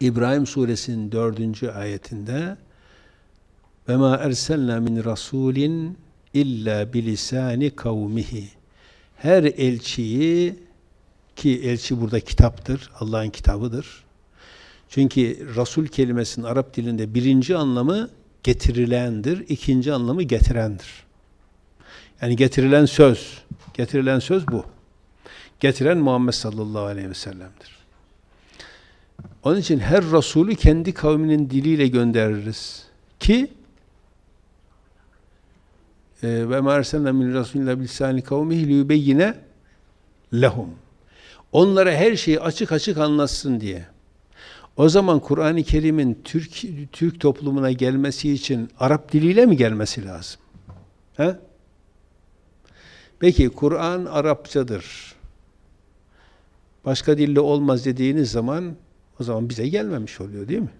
İbrahim suresinin dördüncü ayetinde ve ma erselna min rasulin illa bilisani kavmihi her elçiyi ki elçi burada kitaptır, Allah'ın kitabıdır. Çünkü Rasul kelimesinin Arap dilinde birinci anlamı getirilendir, ikinci anlamı getirendir. Yani getirilen söz, getirilen söz bu. Getiren Muhammed sallallahu aleyhi ve sellem'dir. Onun için her Resulü kendi kavminin diliyle göndeririz. Ki e, ve merselna min rasulina bilsani kavmihi liyubeyyine lehum. Onlara her şeyi açık açık anlatsın diye. O zaman Kur'an-ı Kerim'in Türk Türk toplumuna gelmesi için Arap diliyle mi gelmesi lazım? He? Peki Kur'an Arapçadır. Başka dille olmaz dediğiniz zaman o zaman bize gelmemiş oluyor değil mi?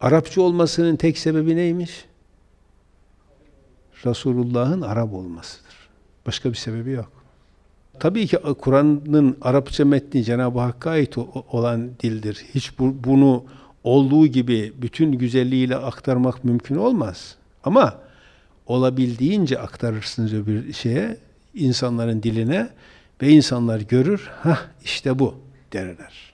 Arapça olmasının tek sebebi neymiş? Resulullah'ın Arap olmasıdır. Başka bir sebebi yok. Tabii ki Kur'an'ın Arapça metni Cenab-ı Hakk'a ait olan dildir. Hiç bu, bunu olduğu gibi bütün güzelliğiyle aktarmak mümkün olmaz. Ama olabildiğince aktarırsınız öbür şeye, insanların diline ve insanlar görür, ha işte bu derler.